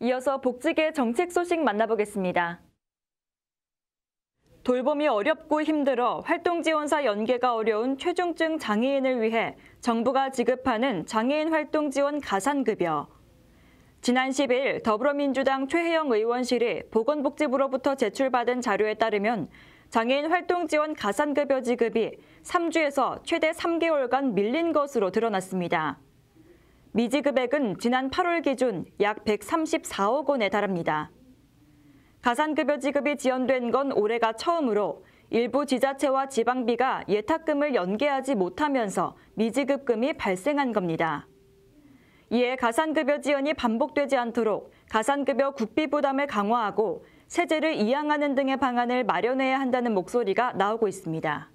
이어서 복지계 정책 소식 만나보겠습니다. 돌봄이 어렵고 힘들어 활동 지원사 연계가 어려운 최중증 장애인을 위해 정부가 지급하는 장애인 활동 지원 가산급여. 지난 10일 더불어민주당 최혜영 의원실이 보건복지부로부터 제출받은 자료에 따르면 장애인 활동 지원 가산급여 지급이 3주에서 최대 3개월간 밀린 것으로 드러났습니다. 미지급액은 지난 8월 기준 약 134억 원에 달합니다. 가산급여 지급이 지연된 건 올해가 처음으로 일부 지자체와 지방비가 예탁금을 연계하지 못하면서 미지급금이 발생한 겁니다. 이에 가산급여 지연이 반복되지 않도록 가산급여 국비 부담을 강화하고 세제를 이양하는 등의 방안을 마련해야 한다는 목소리가 나오고 있습니다.